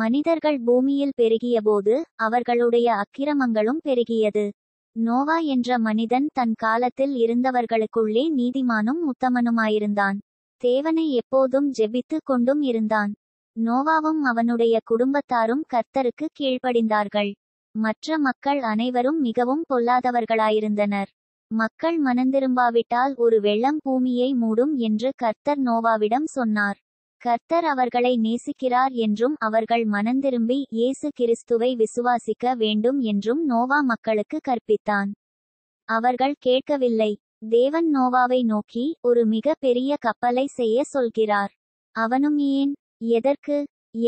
மனிதர்கள் பூமியில் பெருகியபோது அவர்களுடைய அக்கிரமங்களும் பெருகியது நோவா என்ற மனிதன் தன் காலத்தில் இருந்தவர்களுக்குள்ளே நீதிமானும் உத்தமனுமாயிருந்தான் தேவனை எப்போதும் ஜெபித்து கொண்டும் இருந்தான் நோவாவும் அவனுடைய குடும்பத்தாரும் கர்த்தருக்கு கீழ்ப்படிந்தார்கள் மற்ற மக்கள் அனைவரும் மிகவும் பொல்லாதவர்களாயிருந்தனர் மக்கள் மனந்திரும்பாவிட்டால் ஒரு வெள்ளம் பூமியை மூடும் என்று கர்த்தர் நோவாவிடம் சொன்னார் கர்த்தர் அவர்களை நேசிக்கிறார் என்றும் அவர்கள் மனந்திரும்பி இயேசு கிறிஸ்துவை விசுவாசிக்க வேண்டும் என்றும் நோவா மக்களுக்கு கற்பித்தான் அவர்கள் கேட்கவில்லை தேவன் நோவாவை நோக்கி ஒரு மிக பெரிய கப்பலை செய்ய சொல்கிறார் அவனும் ஏன் எதற்கு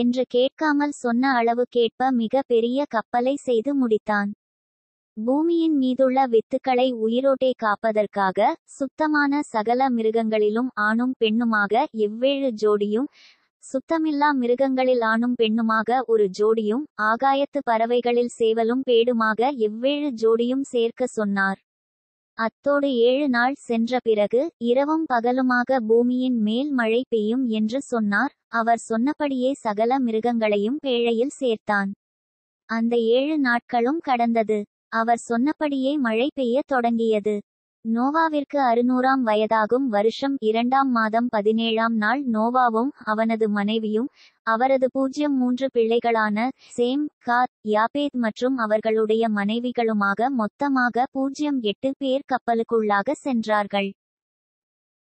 என்று கேட்காமல் சொன்ன அளவு கேட்ப மிக பெரிய கப்பலை செய்து முடித்தான் பூமியின் மீதுள்ள வித்துக்களை உயிரோட்டே காப்பதற்காக சுத்தமான சகல மிருகங்களிலும் ஆணும் பெண்ணுமாக எவ்வேழு ஜோடியும் சுத்தமில்லா மிருகங்களில் ஆணும் பெண்ணுமாக ஒரு ஜோடியும் ஆகாயத்து பறவைகளில் சேவலும் பேடுமாக எவ்வேழு ஜோடியும் சேர்க்க சொன்னார் அத்தோடு ஏழு நாள் சென்ற பிறகு இரவும் பகலுமாக பூமியின் மேல் மழை பெய்யும் என்று சொன்னார் அவர் சொன்னபடியே சகல மிருகங்களையும் பேழையில் சேர்த்தான் அந்த ஏழு நாட்களும் கடந்தது அவர் சொன்னபடியே மழை பெய்ய தொடங்கியது நோவாவிற்கு அறுநூறாம் வயதாகும் வருஷம் இரண்டாம் மாதம் பதினேழாம் நாள் நோவாவும் அவனது மனைவியும் அவரது பூஜ்ஜியம் மூன்று பிள்ளைகளான சேம் காத் யாபேத் மற்றும் அவர்களுடைய மனைவிகளுமாக மொத்தமாக பூஜ்ஜியம் எட்டு பேர் கப்பலுக்குள்ளாக சென்றார்கள்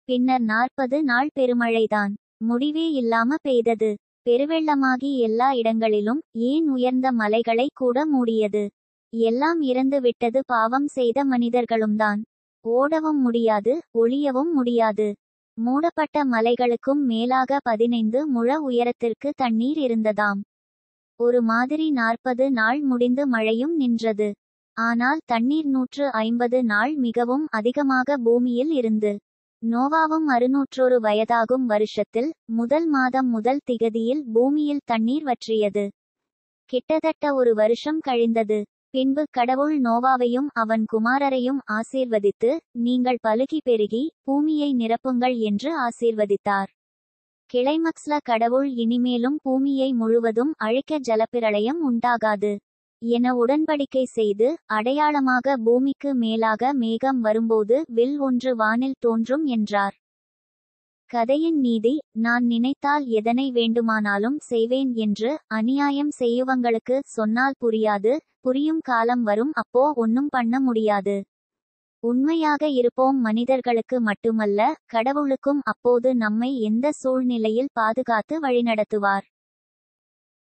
பின்னர் நாற்பது நாள் பெருமழைதான் முடிவே இல்லாம பெய்தது பெருவெள்ளமாகி எல்லா இடங்களிலும் ஏன் உயர்ந்த மலைகளை கூட மூடியது எல்லாம் இறந்து விட்டது பாவம் செய்த மனிதர்களும்தான் ஓடவும் முடியாது ஒளியவும் முடியாது மூடப்பட்ட மலைகளுக்கும் மேலாக பதினைந்து முழ உயரத்திற்கு தண்ணீர் இருந்ததாம் ஒரு மாதிரி நாற்பது நாள் முடிந்து மழையும் நின்றது ஆனால் தண்ணீர் நூற்று ஐம்பது நாள் மிகவும் அதிகமாக பூமியில் இருந்து நோவாவும் அறுநூற்றொரு வயதாகும் வருஷத்தில் முதல் மாதம் முதல் திகதியில் பூமியில் தண்ணீர் வற்றியது கிட்டத்தட்ட ஒரு வருஷம் கழிந்தது பின்பு கடவுள் நோவாவையும் அவன் குமாரரையும் ஆசீர்வதித்து நீங்கள் பழுகி பெருகி பூமியை நிரப்புங்கள் என்று ஆசீர்வதித்தார் கிளைமக்ஸ்ல கடவுள் இனிமேலும் பூமியை முழுவதும் அழிக்க ஜலப்பிரளயம் உண்டாகாது என உடன்படிக்கை செய்து அடையாளமாக பூமிக்கு மேலாக மேகம் வரும்போது வில் ஒன்று வானில் தோன்றும் என்றார் கதையின் நீதி நான் நினைத்தால் எதனை வேண்டுமானாலும் செய்வேன் என்று அநியாயம் செய்யுவங்களுக்கு சொன்னால் புரியாது புரியும் காலம் வரும் அப்போ ஒன்னும் பண்ண முடியாது உண்மையாக இருப்போம் மனிதர்களுக்கு மட்டுமல்ல கடவுளுக்கும் அப்போது நம்மை எந்த சூழ்நிலையில் பாதுகாத்து வழிநடத்துவார்